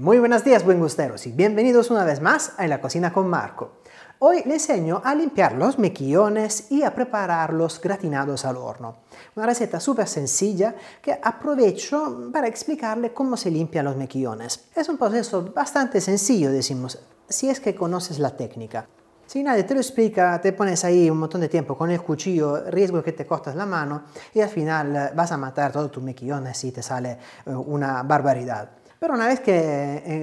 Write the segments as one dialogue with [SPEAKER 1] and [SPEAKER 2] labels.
[SPEAKER 1] Muy buenos días, buen gusteros, y bienvenidos una vez más a la Cocina con Marco. Hoy le enseño a limpiar los mequillones y a prepararlos gratinados al horno. Una receta súper sencilla que aprovecho para explicarle cómo se limpian los mequillones. Es un proceso bastante sencillo, decimos, si es que conoces la técnica. Si nadie te lo explica, te pones ahí un montón de tiempo con el cuchillo, riesgo que te cortas la mano y al final eh, vas a matar todos tus mequillones y te sale eh, una barbaridad. Pero una vez que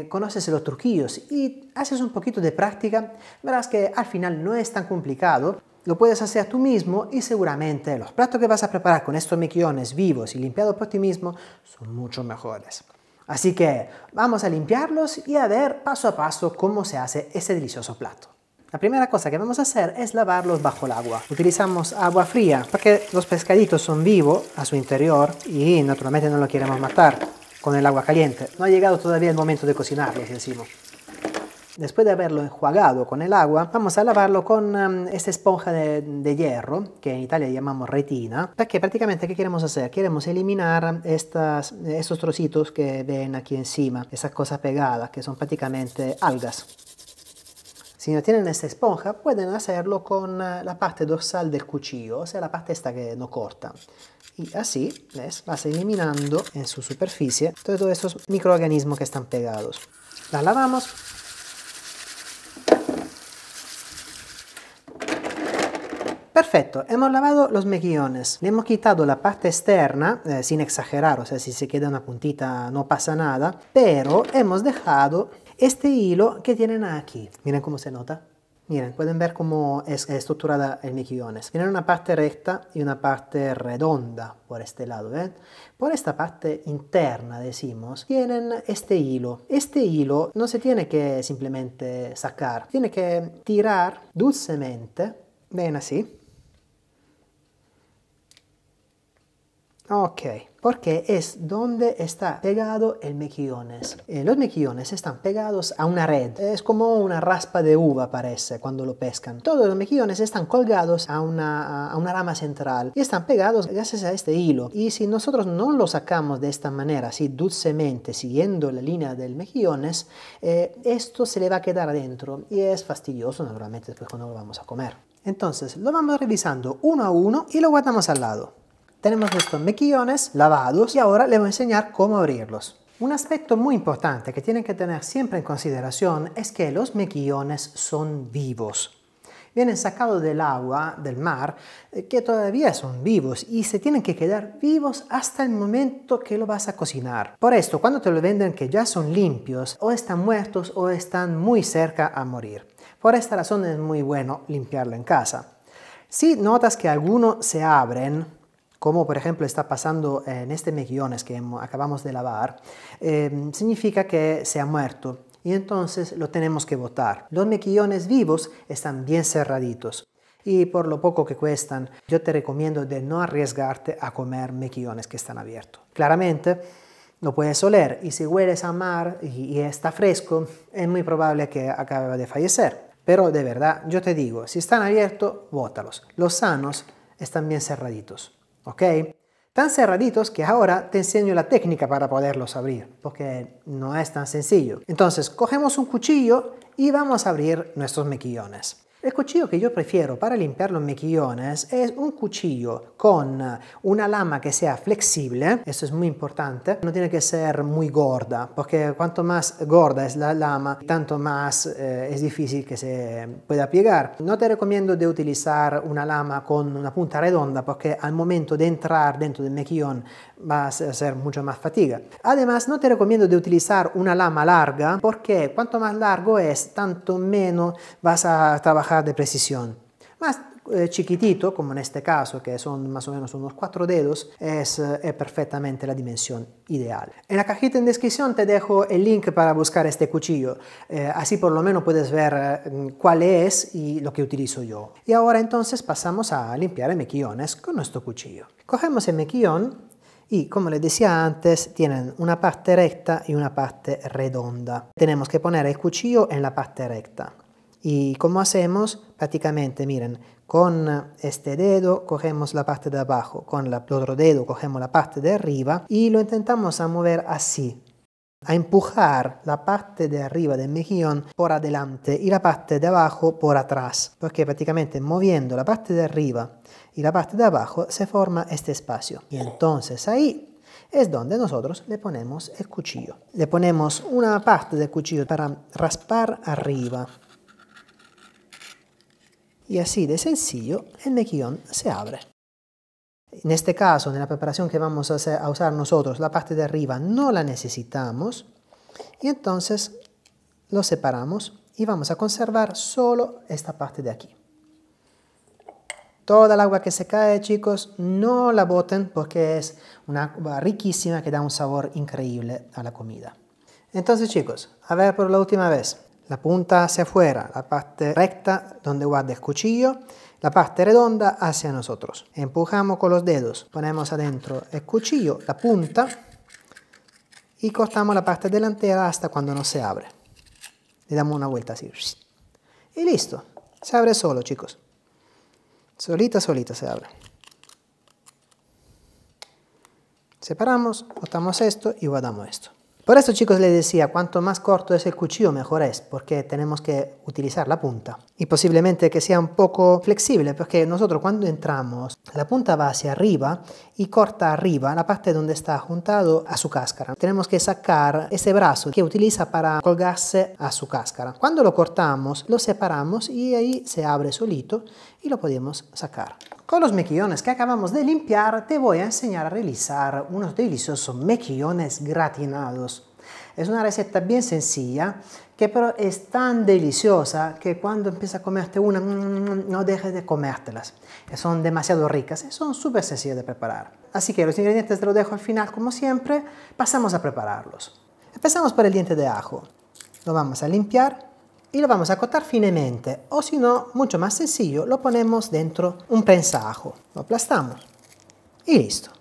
[SPEAKER 1] eh, conoces los truquillos y haces un poquito de práctica, verás que al final no es tan complicado. Lo puedes hacer tú mismo y seguramente los platos que vas a preparar con estos mejillones vivos y limpiados por ti mismo son mucho mejores. Así que vamos a limpiarlos y a ver paso a paso cómo se hace ese delicioso plato. La primera cosa que vamos a hacer es lavarlos bajo el agua. Utilizamos agua fría porque los pescaditos son vivos a su interior y naturalmente no lo queremos matar con el agua caliente. No ha llegado todavía el momento de cocinarlo, si Después de haberlo enjuagado con el agua, vamos a lavarlo con em, esta esponja de, hierro, que en Italia llamamos retina, porque prácticamente ¿qué queremos hacer? Queremos eliminar estos trocitos que ven aquí encima, esas cosa pegadas, que son prácticamente algas. Si no tienen esta esponja, pueden hacerlo con eh, la parte dorsal del cuchillo, o sea, la parte esta que no corta. Y así, les Vas eliminando en su superficie todos esos microorganismos que están pegados. La lavamos. Perfecto, hemos lavado los mejillones, le hemos quitado la parte externa, eh, sin exagerar, o sea, si se queda una puntita no pasa nada, pero hemos dejado este hilo que tienen aquí. Miren cómo se nota. Miren, pueden ver cómo es estructurada el mis Tienen una parte recta y una parte redonda por este lado. ¿ven? Por esta parte interna, decimos, tienen este hilo. Este hilo no se tiene que simplemente sacar, tiene que tirar dulcemente, ven así, Ok, porque es donde está pegado el mejillones. Eh, los mejillones están pegados a una red, es como una raspa de uva parece cuando lo pescan. Todos los mejillones están colgados a una, rama central y están pegados gracias a este hilo. Y si nosotros no lo sacamos de esta manera, así dulcemente, siguiendo la línea del mejillones, eh, esto se le va a quedar adentro y es fastidioso naturalmente después cuando lo vamos a comer. Entonces lo vamos revisando uno a uno y lo guardamos al lado. Tenemos estos mequillones lavados y ahora les voy a enseñar cómo abrirlos. Un aspecto muy importante que tienen que tener siempre en consideración es que los mequillones son vivos. Vienen sacados del agua, del mar, eh, que todavía son vivos y se tienen que quedar vivos hasta el momento que lo vas a cocinar. Por esto, cuando te lo venden que ya son limpios, o están muertos o están muy cerca a morir. Por esta razón es muy bueno limpiarlo en casa. Si notas que algunos se abren, como por ejemplo está pasando en este mejillones que acabamos de lavar, eh, significa que se ha muerto y entonces lo tenemos que botar. Los mejillones vivos están bien cerraditos y por lo poco que cuestan, yo te recomiendo de no arriesgarte a comer mejillones que están abiertos. Claramente, lo puedes oler y si hueles a mar y, está fresco, es muy probable que acabe de fallecer. Pero de verdad, yo te digo, si están abiertos, bótalos. Los sanos están bien cerraditos. ¿ok? Tan cerraditos que ahora te enseño la técnica para poderlos abrir, porque no es tan sencillo. Entonces, cogemos un cuchillo y vamos a abrir nuestros mequillones. El cuchillo que yo prefiero para limpiar los mequillones es un cuchillo con eh, una lama que sea flexible, eso es muy importante, no tiene que ser muy gorda, porque cuanto más gorda es la lama, tanto más eh, es difícil que se pueda piegar. No te recomiendo de utilizar una lama con una punta redonda, porque al momento de entrar dentro del mequillón vas a ser mucho más fatiga. Además, no te recomiendo de utilizar una lama larga, porque cuanto más largo es, tanto menos vas a trabajar de precisión. Más eh, chiquitito, como en este caso, que son más o menos unos cuatro dedos, es, es, eh, perfectamente la dimensión ideal. En la cajita en descripción te dejo el link para buscar este cuchillo, eh, así por lo menos puedes ver mm, cuál es y lo que utilizo yo. Y ahora entonces pasamos a limpiar mequillones con nuestro cuchillo. Cogemos el mequillón y como les decía antes tienen una parte recta y una parte redonda. Tenemos que poner el cuchillo en la parte recta. ¿Y cómo hacemos? Prácticamente, miren, con este dedo cogemos la parte de abajo, con el otro dedo cogemos la parte de arriba y lo intentamos a mover así, a empujar la parte de arriba del mejillón por adelante y la parte de abajo por atrás, porque prácticamente moviendo la parte de arriba y la parte de abajo se forma este espacio. Y entonces ahí es donde nosotros le ponemos el cuchillo. Le ponemos una parte del cuchillo para raspar arriba y así de sencillo el mequillón se abre. En este caso, en la preparación que vamos a, a usar nosotros, la parte de arriba no la necesitamos. Y entonces lo separamos y vamos a conservar solo esta parte de aquí. Toda el agua que se cae, chicos, no la boten porque es una agua riquísima que da un sabor increíble a la comida. Entonces, chicos, a ver por la última vez la punta hacia afuera, la parte recta donde guarda el cuchillo, la parte redonda hacia nosotros. Empujamos con los dedos, ponemos adentro el cuchillo, la punta y cortamos la parte delantera hasta cuando no se abre. Le damos una vuelta así. Y listo. Se abre solo, chicos. Solita, solita se abre. Separamos, cortamos esto y guardamos esto. Por eso, chicos, les decía, cuanto más corto es el cuchillo, mejor es, porque tenemos que utilizar la punta y posiblemente que sea un poco flexible, porque nosotros cuando entramos, la punta va hacia arriba y corta arriba la parte donde está juntado a su cáscara. Tenemos que sacar ese brazo que utiliza para colgarse a su cáscara. Cuando lo cortamos, lo separamos y ahí se abre solito y lo podemos sacar. Con los mequillones que acabamos de limpiar, te voy a enseñar a realizar unos deliciosos mequillones gratinados es una receta bien sencilla, que pero es tan deliciosa que cuando empiezas a comerte una, mm, mm, mm, no dejes de comértelas. Eh, son demasiado ricas eh, son súper sencillas de preparar. Así que los ingredientes te los dejo al final, como siempre. Pasamos a prepararlos. Empezamos por el diente de ajo. Lo vamos a limpiar y lo vamos a cortar finamente. o si no, mucho más sencillo, lo ponemos dentro un pensajo Lo aplastamos y listo.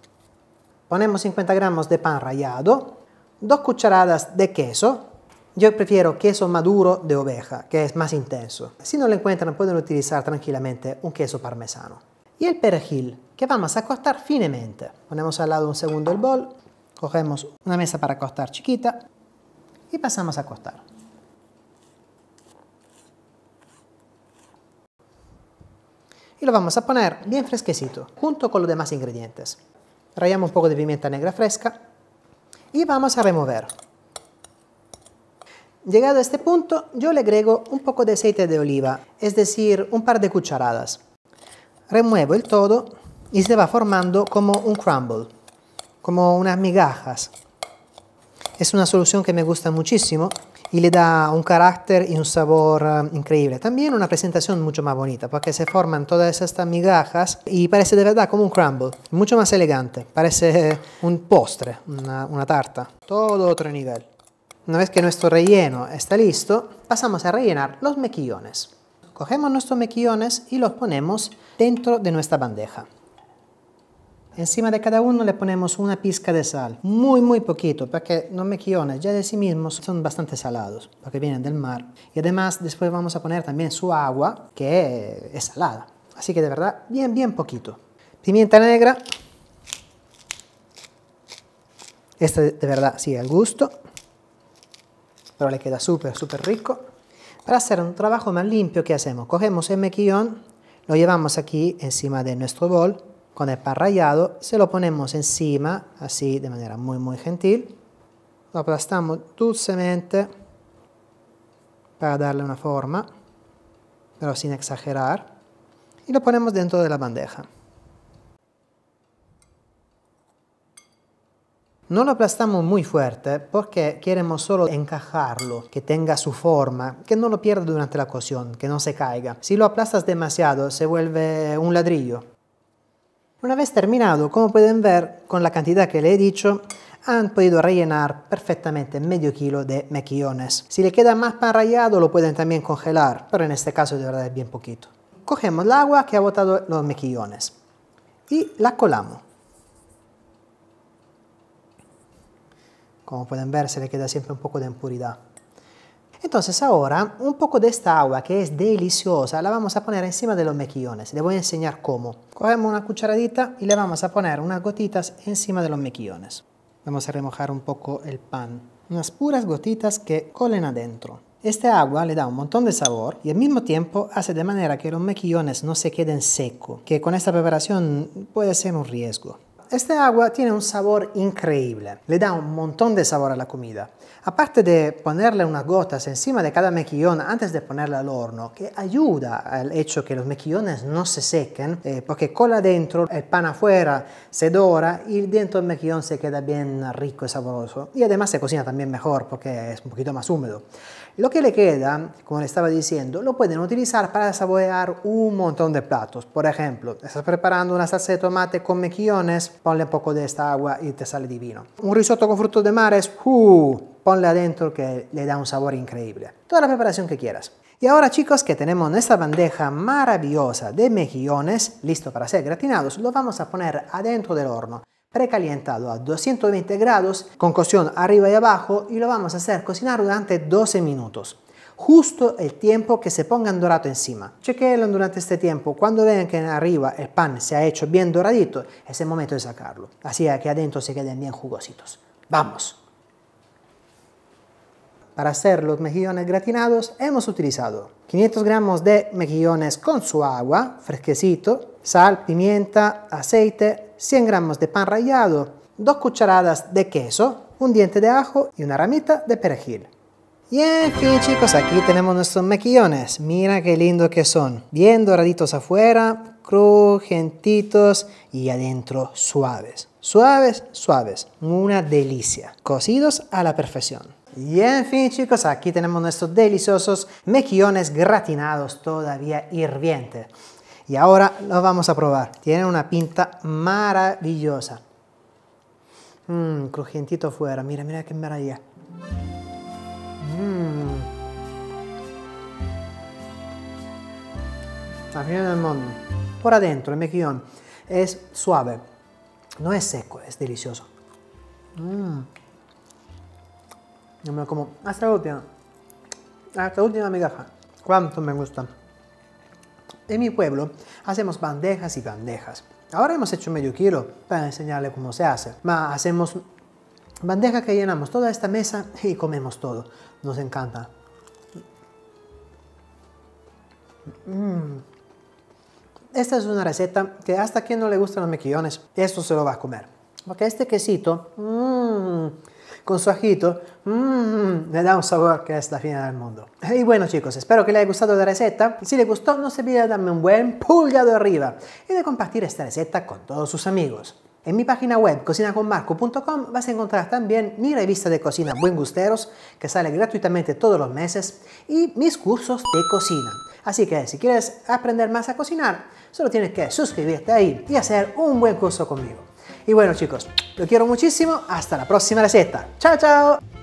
[SPEAKER 1] Ponemos 50 gramos de pan rallado dos cucharadas de queso. Yo prefiero queso maduro de oveja, que es más intenso. Si no lo encuentran, pueden utilizar tranquilamente un queso parmesano. Y el perejil, que vamos a cortar finamente. Ponemos al lado un segundo el bol, cogemos una mesa para cortar chiquita y pasamos a cortar. Y lo vamos a poner bien fresquecito, junto con los demás ingredientes. Rayamos un poco de pimienta negra fresca y vamos a remover. Llegado a este punto, yo le agrego un poco de aceite de oliva, es decir, un par de cucharadas. Remuevo el todo y se va formando como un crumble, como unas migajas. Es una solución que me gusta muchísimo y le da un carácter y un sabor eh, increíble. También una presentación mucho más bonita porque se forman todas estas migajas y parece de verdad como un crumble, mucho más elegante, parece un postre, una, tarta, todo otro nivel. Una vez que nuestro relleno está listo, pasamos a rellenar los mequillones. Cogemos nuestros mequillones y los ponemos dentro de nuestra bandeja. Encima de cada uno le ponemos una pizca de sal, muy muy poquito, porque los mejillones ya de sí mismos son bastante salados, porque vienen del mar. Y además después vamos a poner también su agua, que es salada. Así que de verdad, bien, bien poquito. Pimienta negra. Esta de verdad sigue al gusto, pero le queda súper, súper rico. Para hacer un trabajo más limpio, ¿qué hacemos? Cogemos el mequillón, lo llevamos aquí encima de nuestro bol con el pan rallado, se lo ponemos encima, así de manera muy muy gentil, lo aplastamos dulcemente para darle una forma, pero sin exagerar, y lo ponemos dentro de la bandeja. No lo aplastamos muy fuerte porque queremos solo encajarlo, que tenga su forma, que no lo pierda durante la cocción, que no se caiga. Si lo aplastas demasiado se vuelve un ladrillo una vez terminado, como pueden ver, con la cantidad que le he dicho, han podido rellenar perfectamente medio kilo de mejillones. Si le queda más pan rallado, lo pueden también congelar, pero en este caso de verdad es bien poquito. Cogemos el agua que ha botado los mejillones y la colamos. Como pueden ver, se le queda siempre un poco de impuridad. Entonces ahora un poco de esta agua que es deliciosa la vamos a poner encima de los mejillones. Le voy a enseñar cómo. Cogemos una cucharadita y le vamos a poner unas gotitas encima de los mejillones. Vamos a remojar un poco el pan. Unas puras gotitas que colen adentro. Esta agua le da un montón de sabor y al mismo tiempo hace de manera que los mejillones no se queden secos, que con esta preparación puede ser un riesgo. Este agua tiene un sabor increíble, le da un montón de sabor a la comida. Aparte de ponerle unas gotas encima de cada mejillón antes de ponerla al horno, que ayuda al hecho que los mejillones no se sequen, eh, porque cola dentro, el pan afuera se dora y dentro del mequillón se queda bien rico y sabroso. Y además se cocina también mejor porque es un poquito más húmedo. Lo que le queda, como le estaba diciendo, lo pueden utilizar para saborear un montón de platos. Por ejemplo, estás preparando una salsa de tomate con mejillones, ponle un poco de esta agua y te sale divino. Un risotto con frutos de mares, uh, ponle adentro que le da un sabor increíble. Toda la preparación que quieras. Y ahora chicos que tenemos nuestra bandeja maravillosa de mejillones, listo para ser gratinados, lo vamos a poner adentro del horno precalentado a 220 grados con cocción arriba y abajo y lo vamos a hacer cocinar durante 12 minutos justo el tiempo que se pongan dorado encima. Chequeenlo durante este tiempo. Cuando vean que arriba el pan se ha hecho bien doradito, es el momento de sacarlo. Así que adentro se queden bien jugositos. ¡Vamos! Para hacer los mejillones gratinados hemos utilizado 500 gramos de mejillones con su agua, fresquecito, sal, pimienta, aceite, 100 gramos de pan rallado, dos cucharadas de queso, un diente de ajo y una ramita de perejil. Y en fin chicos, aquí tenemos nuestros mejillones. Mira qué lindo que son. Bien doraditos afuera, crujentitos y adentro suaves. Suaves, suaves. Una delicia. Cocidos a la perfección. Y en fin chicos, aquí tenemos nuestros deliciosos mejillones gratinados todavía hirvientes. Y ahora los vamos a probar. Tienen una pinta maravillosa. Mmm, crujientito fuera. Mira, mira qué maravilla. Mmm. La del mundo. Por adentro, el mejillón es suave. No es seco, es delicioso. Mmm. Yo me como hasta la última. Hasta la última migaja. Cuánto me gusta. En mi pueblo hacemos bandejas y bandejas. Ahora hemos hecho medio kilo para enseñarle cómo se hace. hacemos bandejas que llenamos toda esta mesa y comemos todo. Nos encanta. Mm. Esta es una receta que hasta quien no le gustan los mejillones, esto se lo va a comer. Porque este quesito, mm, con su ajito, mmm, le da un sabor que es la fina del mundo. Y bueno chicos, espero que les haya gustado la receta. Si les gustó, no se olviden de darme un buen pulgado arriba y de compartir esta receta con todos sus amigos. En mi página web cocinaconmarco.com vas a encontrar también mi revista de cocina Buen Gusteros, que sale gratuitamente todos los meses, y mis cursos de cocina. Así que si quieres aprender más a cocinar, solo tienes que suscribirte ahí y hacer un buen curso conmigo. Y bueno chicos, lo quiero muchísimo. Hasta la próxima receta. Chao, chao.